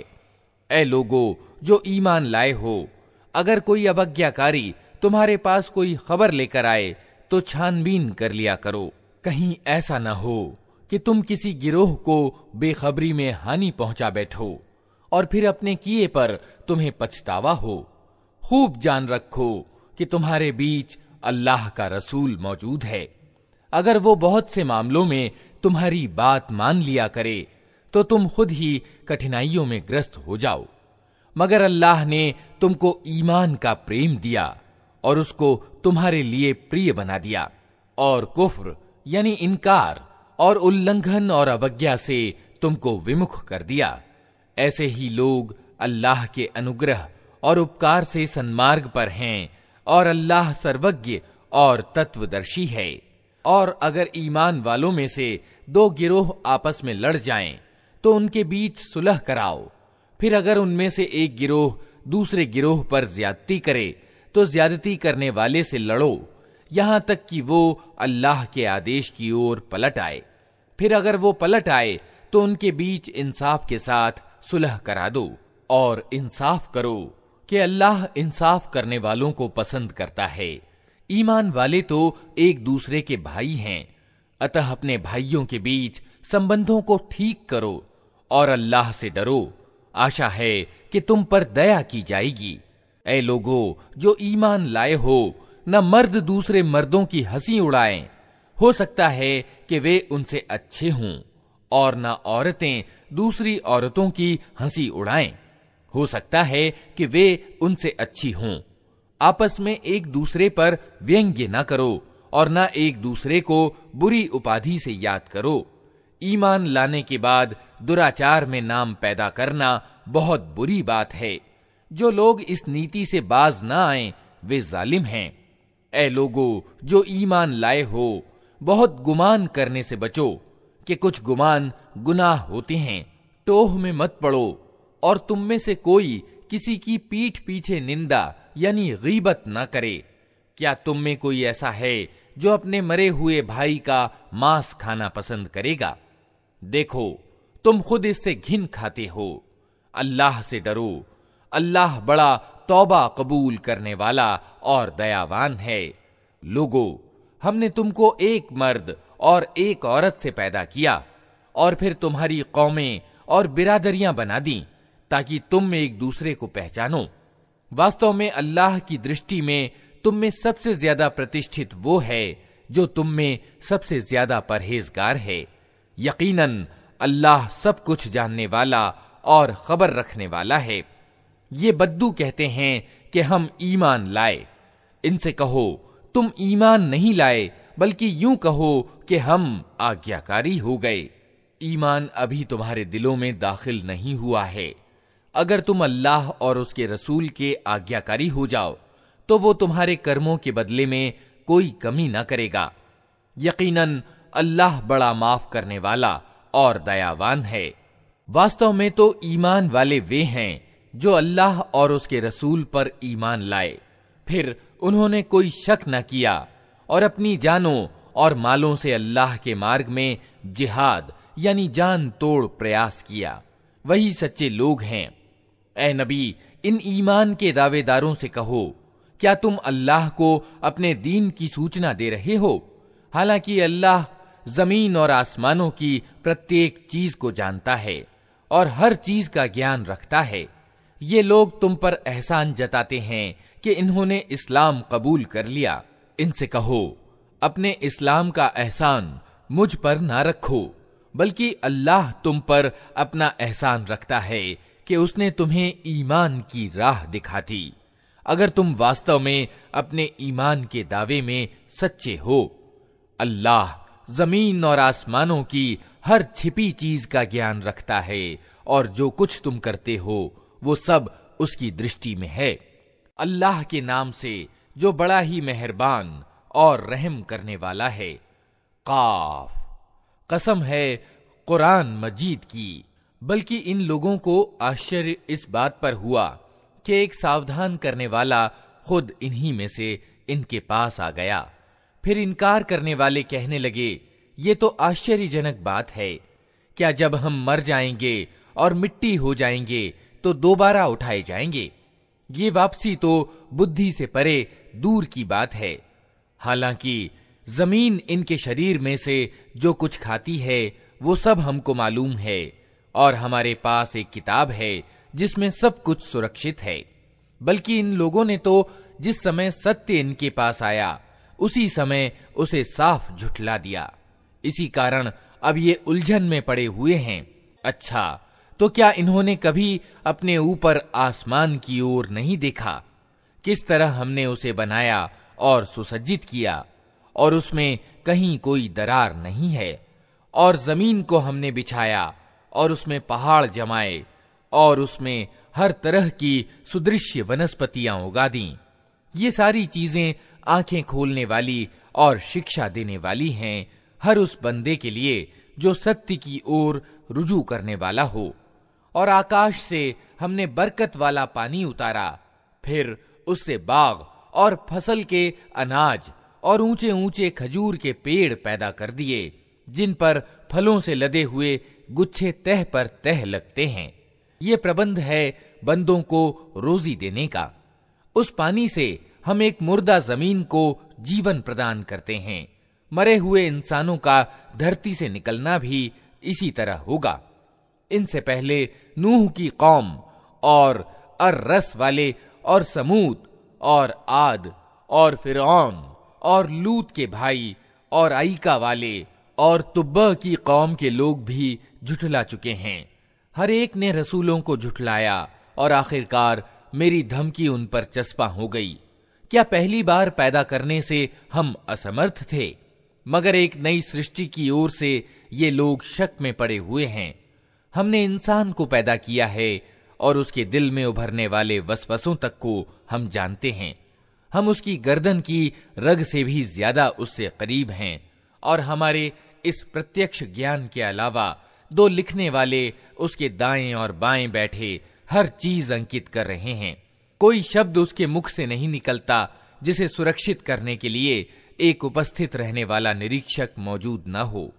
ए लोगो जो ईमान लाए हो अगर कोई अवज्ञाकारी तुम्हारे पास कोई खबर लेकर आए तो छानबीन कर लिया करो कहीं ऐसा न हो कि तुम किसी गिरोह को बेखबरी में हानि पहुंचा बैठो और फिर अपने किए पर तुम्हें पछतावा हो खूब जान रखो कि तुम्हारे बीच अल्लाह का रसूल मौजूद है अगर वो बहुत से मामलों में तुम्हारी बात मान लिया करे तो तुम खुद ही कठिनाइयों में ग्रस्त हो जाओ मगर अल्लाह ने तुमको ईमान का प्रेम दिया और उसको तुम्हारे लिए प्रिय बना दिया और कुफ्र यानी इनकार और उल्लंघन और अवज्ञा से तुमको विमुख कर दिया ऐसे ही लोग अल्लाह के अनुग्रह और उपकार से सन्मार्ग पर हैं और अल्लाह सर्वज्ञ और तत्वदर्शी है और अगर ईमान वालों में से दो गिरोह आपस में लड़ जाएं, तो उनके बीच सुलह कराओ फिर अगर उनमें से एक गिरोह दूसरे गिरोह पर ज्यादती करे तो ज्यादती करने वाले से लड़ो यहां तक कि वो अल्लाह के आदेश की ओर पलट आए फिर अगर वो पलट आए तो उनके बीच इंसाफ के साथ सुलह करा दो और इंसाफ करो कि अल्लाह इंसाफ करने वालों को पसंद करता है ईमान वाले तो एक दूसरे के भाई हैं अतः अपने भाइयों के बीच संबंधों को ठीक करो और अल्लाह से डरो आशा है कि तुम पर दया की जाएगी ए लोगो जो ईमान लाए हो न मर्द दूसरे मर्दों की हंसी उड़ाएं हो सकता है कि वे उनसे अच्छे हों और ना औरतें दूसरी औरतों की हंसी उड़ाएं। हो सकता है कि वे उनसे अच्छी हों आपस में एक दूसरे पर व्यंग्य न करो और न एक दूसरे को बुरी उपाधि से याद करो ईमान लाने के बाद दुराचार में नाम पैदा करना बहुत बुरी बात है जो लोग इस नीति से बाज ना आए वे जालिम हैं ए लोगो जो ईमान लाए हो बहुत गुमान करने से बचो कि कुछ गुमान गुनाह होते हैं टोह में मत पड़ो और तुम में से कोई किसी की पीठ पीछे निंदा यानी गीबत ना करे क्या तुम में कोई ऐसा है जो अपने मरे हुए भाई का मांस खाना पसंद करेगा देखो तुम खुद इससे घिन खाते हो अल्लाह से डरो अल्लाह बड़ा तौबा कबूल करने वाला और दयावान है लोगो हमने तुमको एक मर्द और एक औरत से पैदा किया और फिर तुम्हारी कौमें और बिरादरियां बना दी ताकि तुम एक दूसरे को पहचानो वास्तव में अल्लाह की दृष्टि में तुम में सबसे ज्यादा प्रतिष्ठित वो है जो तुम में सबसे ज्यादा परहेजगार है यकीनन अल्लाह सब कुछ जानने वाला और खबर रखने वाला है ये बद्दू कहते हैं कि हम ईमान लाए इनसे कहो तुम ईमान नहीं लाए बल्कि यूं कहो कि हम आज्ञाकारी हो गए ईमान अभी तुम्हारे दिलों में दाखिल नहीं हुआ है अगर तुम अल्लाह और उसके रसूल के आज्ञाकारी हो जाओ तो वो तुम्हारे कर्मों के बदले में कोई कमी ना करेगा यकीनन अल्लाह बड़ा माफ करने वाला और दयावान है वास्तव में तो ईमान वाले वे हैं जो अल्लाह और उसके रसूल पर ईमान लाए फिर उन्होंने कोई शक न किया और अपनी जानों और मालों से अल्लाह के मार्ग में जिहाद यानी जान तोड़ प्रयास किया वही सच्चे लोग हैं ए नबी इन ईमान के दावेदारों से कहो क्या तुम अल्लाह को अपने दीन की सूचना दे रहे हो हालांकि अल्लाह जमीन और आसमानों की प्रत्येक चीज को जानता है और हर चीज का ज्ञान रखता है ये लोग तुम पर एहसान जताते हैं कि इन्होंने इस्लाम कबूल कर लिया इनसे कहो अपने इस्लाम का एहसान मुझ पर ना रखो बल्कि अल्लाह तुम पर अपना एहसान रखता है कि उसने तुम्हें ईमान की राह दिखा दी अगर तुम वास्तव में अपने ईमान के दावे में सच्चे हो अल्लाह जमीन और आसमानों की हर छिपी चीज का ज्ञान रखता है और जो कुछ तुम करते हो वो सब उसकी दृष्टि में है अल्लाह के नाम से जो बड़ा ही मेहरबान और रहम करने वाला है काफ कसम है कुरान मजीद की बल्कि इन लोगों को आश्चर्य इस बात पर हुआ कि एक सावधान करने वाला खुद इन्हीं में से इनके पास आ गया फिर इनकार करने वाले कहने लगे ये तो आश्चर्यजनक बात है क्या जब हम मर जाएंगे और मिट्टी हो जाएंगे तो दोबारा उठाए जाएंगे ये वापसी तो बुद्धि से परे दूर की बात है हालांकि जमीन इनके शरीर में से जो कुछ खाती है वो सब हमको मालूम है और हमारे पास एक किताब है जिसमें सब कुछ सुरक्षित है बल्कि इन लोगों ने तो जिस समय सत्य इनके पास आया उसी समय उसे साफ झुठला दिया इसी कारण अब ये उलझन में पड़े हुए हैं अच्छा तो क्या इन्होंने कभी अपने ऊपर आसमान की ओर नहीं देखा किस तरह हमने उसे बनाया और सुसज्जित किया और उसमें कहीं कोई दरार नहीं है और जमीन को हमने बिछाया और उसमें पहाड़ जमाए और उसमें हर तरह की सुदृश्य वनस्पतियां उगा दी ये सारी चीजें आंखें खोलने वाली और शिक्षा देने वाली हैं हर उस बंदे के लिए जो सत्य की ओर रुजू करने वाला हो और आकाश से हमने बरकत वाला पानी उतारा फिर उससे बाग और फसल के अनाज और ऊंचे ऊंचे खजूर के पेड़ पैदा कर दिए जिन पर फलों से लदे हुए गुच्छे तह पर तह लगते हैं ये प्रबंध है बंदों को रोजी देने का उस पानी से हम एक मुर्दा जमीन को जीवन प्रदान करते हैं मरे हुए इंसानों का धरती से निकलना भी इसी तरह होगा इनसे पहले नूह की कौम और अर्रस वाले और समूद और आद और फिर और लूत के भाई और आईका वाले और तुब्बा की कौम के लोग भी झुठला चुके हैं हर एक ने रसूलों को झुठलाया और आखिरकार मेरी धमकी उन पर चस्पा हो गई क्या पहली बार पैदा करने से हम असमर्थ थे मगर एक नई सृष्टि की ओर से ये लोग शक में पड़े हुए हैं हमने इंसान को पैदा किया है और उसके दिल में उभरने वाले वसवसों तक को हम जानते हैं हम उसकी गर्दन की रग से भी ज्यादा उससे करीब हैं और हमारे इस प्रत्यक्ष ज्ञान के अलावा दो लिखने वाले उसके दाएं और बाएं बैठे हर चीज अंकित कर रहे हैं कोई शब्द उसके मुख से नहीं निकलता जिसे सुरक्षित करने के लिए एक उपस्थित रहने वाला निरीक्षक मौजूद न हो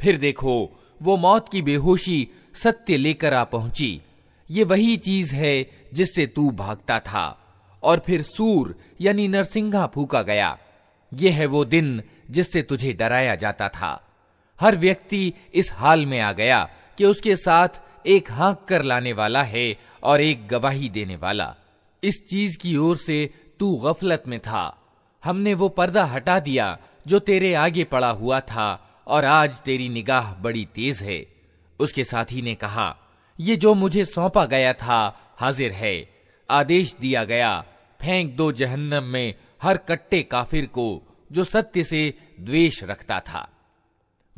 फिर देखो वो मौत की बेहोशी सत्य लेकर आ पहुंची ये वही चीज है जिससे तू भागता था और फिर सूर यानी नरसिंह फूका गया ये है वो दिन जिससे तुझे डराया जाता था हर व्यक्ति इस हाल में आ गया कि उसके साथ एक हाँक कर लाने वाला है और एक गवाही देने वाला इस चीज की ओर से तू गफलत में था हमने वो पर्दा हटा दिया जो तेरे आगे पड़ा हुआ था और आज तेरी निगाह बड़ी तेज है उसके साथी ने कहा ये जो मुझे सौंपा गया था हाजिर है आदेश दिया गया फेंक दो जहन्नम में हर कट्टे काफिर को जो सत्य से द्वेष रखता था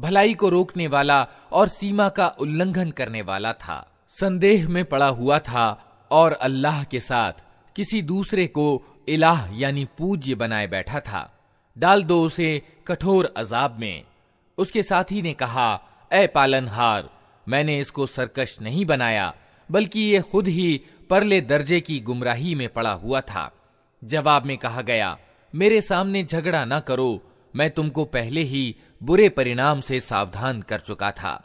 भलाई को रोकने वाला और सीमा का उल्लंघन करने वाला था संदेह में पड़ा हुआ था और अल्लाह के साथ किसी दूसरे को इलाह यानी पूज्य बनाए बैठा था डाल दो उसे कठोर अजाब में उसके साथी ने कहा ए पालनहार मैंने इसको सरकश नहीं बनाया बल्कि ये खुद ही परले दर्जे की गुमराही में पड़ा हुआ था जवाब में कहा गया मेरे सामने झगड़ा न करो मैं तुमको पहले ही बुरे परिणाम से सावधान कर चुका था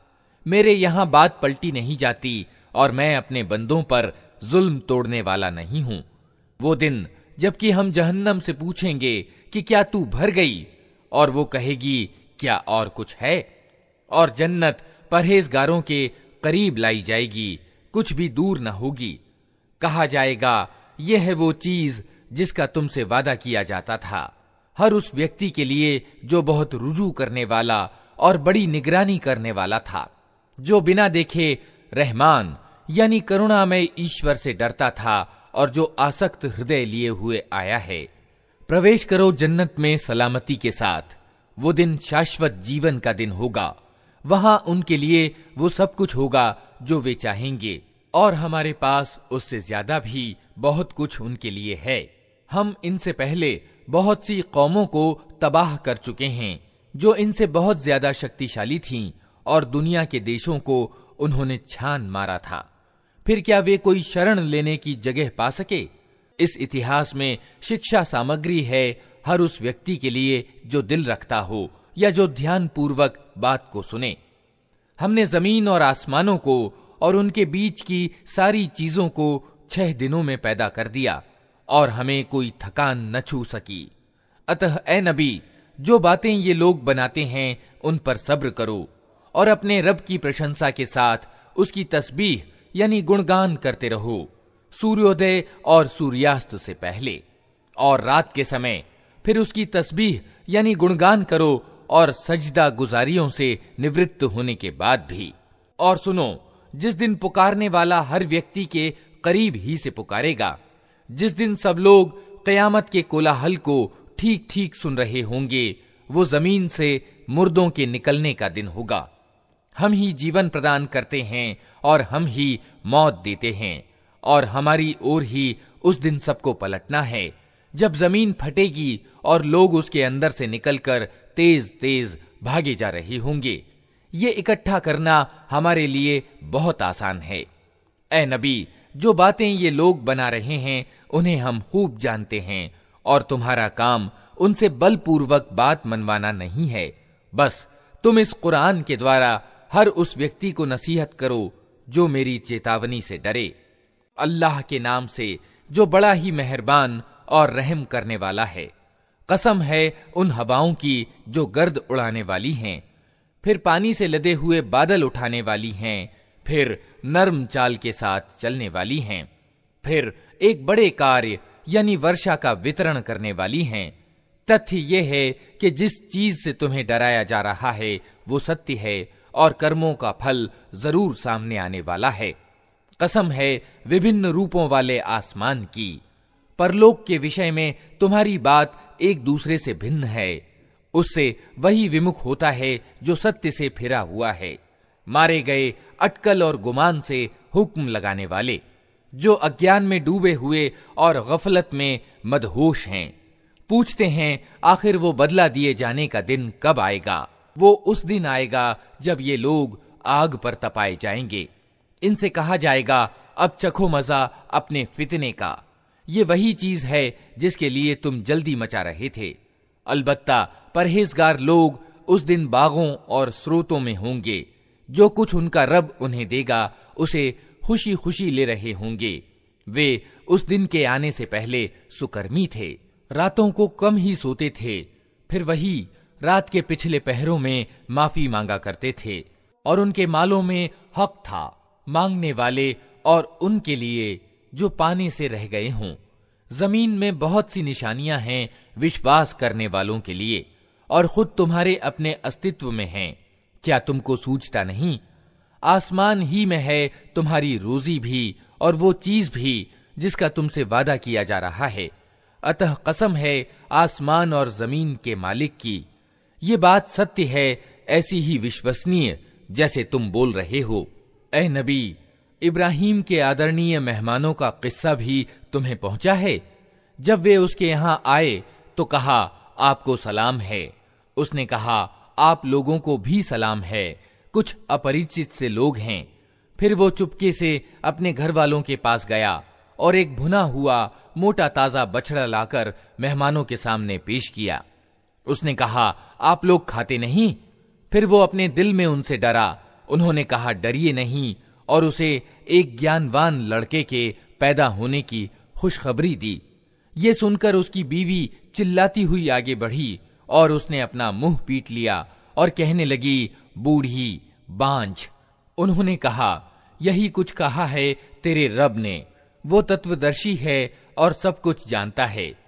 मेरे यहां बात पलटी नहीं जाती और मैं अपने बंदों पर जुल्म तोड़ने वाला नहीं हूं वो दिन जबकि हम जहन्नम से पूछेंगे कि क्या तू भर गई और वो कहेगी क्या और कुछ है और जन्नत परहेजगारों के करीब लाई जाएगी कुछ भी दूर न होगी कहा जाएगा यह है वो चीज जिसका तुमसे वादा किया जाता था हर उस व्यक्ति के लिए जो बहुत रुजू करने वाला और बड़ी निगरानी करने वाला था जो बिना देखे रहमान यानी करुणा में ईश्वर से डरता था और जो आसक्त हृदय लिए हुए आया है प्रवेश करो जन्नत में सलामती के साथ वो दिन शाश्वत जीवन का दिन होगा वहां उनके लिए वो सब कुछ होगा जो वे चाहेंगे और हमारे पास उससे ज्यादा भी बहुत कुछ उनके लिए है हम इनसे पहले बहुत सी कौमों को तबाह कर चुके हैं जो इनसे बहुत ज्यादा शक्तिशाली थीं और दुनिया के देशों को उन्होंने छान मारा था फिर क्या वे कोई शरण लेने की जगह पा सके इस इतिहास में शिक्षा सामग्री है हर उस व्यक्ति के लिए जो दिल रखता हो या जो ध्यान पूर्वक बात को सुने हमने जमीन और आसमानों को और उनके बीच की सारी चीजों को छह दिनों में पैदा कर दिया और हमें कोई थकान न छू सकी अतः ए नबी जो बातें ये लोग बनाते हैं उन पर सब्र करो और अपने रब की प्रशंसा के साथ उसकी तस्बीह यानी गुणगान करते रहो सूर्योदय और सूर्यास्त से पहले और रात के समय फिर उसकी तस्बीह यानी गुणगान करो और सजदा गुजारियों से निवृत्त होने के बाद भी और सुनो जिस दिन पुकारने वाला हर व्यक्ति के करीब ही से पुकारेगा जिस दिन सब लोग कयामत के कोलाहल को ठीक ठीक सुन रहे होंगे वो जमीन से मुर्दों के निकलने का दिन होगा हम ही जीवन प्रदान करते हैं और हम ही मौत देते हैं और हमारी ओर ही उस दिन सबको पलटना है जब जमीन फटेगी और लोग उसके अंदर से निकलकर तेज तेज भागे जा रहे होंगे ये इकट्ठा करना हमारे लिए बहुत आसान है ए नबी जो बातें ये लोग बना रहे हैं उन्हें हम खूब जानते हैं और तुम्हारा काम उनसे बलपूर्वक बात मनवाना नहीं है बस तुम इस कुरान के द्वारा हर उस व्यक्ति को नसीहत करो जो मेरी चेतावनी से डरे अल्लाह के नाम से जो बड़ा ही मेहरबान और रहम करने वाला है कसम है उन हवाओं की जो गर्द उड़ाने वाली हैं फिर पानी से लदे हुए बादल उठाने वाली हैं फिर नर्म चाल के साथ चलने वाली हैं फिर एक बड़े कार्य यानी वर्षा का वितरण करने वाली हैं तथ्य यह है कि जिस चीज से तुम्हें डराया जा रहा है वो सत्य है और कर्मों का फल जरूर सामने आने वाला है कसम है विभिन्न रूपों वाले आसमान की परलोक के विषय में तुम्हारी बात एक दूसरे से भिन्न है उससे वही विमुख होता है जो सत्य से फिरा हुआ है मारे गए अटकल और गुमान से हुक्म लगाने वाले जो अज्ञान में डूबे हुए और गफलत में मदहोश हैं पूछते हैं आखिर वो बदला दिए जाने का दिन कब आएगा वो उस दिन आएगा जब ये लोग आग पर तपाए जाएंगे इनसे कहा जाएगा अब चखो मजा अपने फितने का ये वही चीज है जिसके लिए तुम जल्दी मचा रहे थे अलबत्ता परहेजगार लोग उस दिन बागों और स्रोतों में होंगे जो कुछ उनका रब उन्हें देगा उसे खुशी खुशी ले रहे होंगे वे उस दिन के आने से पहले सुकर्मी थे रातों को कम ही सोते थे फिर वही रात के पिछले पहरों में माफी मांगा करते थे और उनके मालों में हक था मांगने वाले और उनके लिए जो पाने से रह गए हों जमीन में बहुत सी निशानियां हैं विश्वास करने वालों के लिए और खुद तुम्हारे अपने अस्तित्व में हैं क्या तुमको सूझता नहीं आसमान ही में है तुम्हारी रोजी भी और वो चीज भी जिसका तुमसे वादा किया जा रहा है अतः कसम है आसमान और जमीन के मालिक की ये बात सत्य है ऐसी ही विश्वसनीय जैसे तुम बोल रहे हो ए नबी इब्राहिम के आदरणीय मेहमानों का किस्सा भी तुम्हें पहुंचा है जब वे उसके यहाँ आए तो कहा आपको सलाम है उसने कहा आप लोगों को भी सलाम है कुछ अपरिचित से लोग हैं फिर वो चुपके से अपने घर वालों के पास गया और एक भुना हुआ मोटा ताजा बछड़ा लाकर मेहमानों के सामने पेश किया उसने कहा आप लोग खाते नहीं फिर वो अपने दिल में उनसे डरा उन्होंने कहा डरिए नहीं और उसे एक ज्ञानवान लड़के के पैदा होने की खुशखबरी दी ये सुनकर उसकी बीवी चिल्लाती हुई आगे बढ़ी और उसने अपना मुंह पीट लिया और कहने लगी बूढ़ी बांझ उन्होंने कहा यही कुछ कहा है तेरे रब ने वो तत्वदर्शी है और सब कुछ जानता है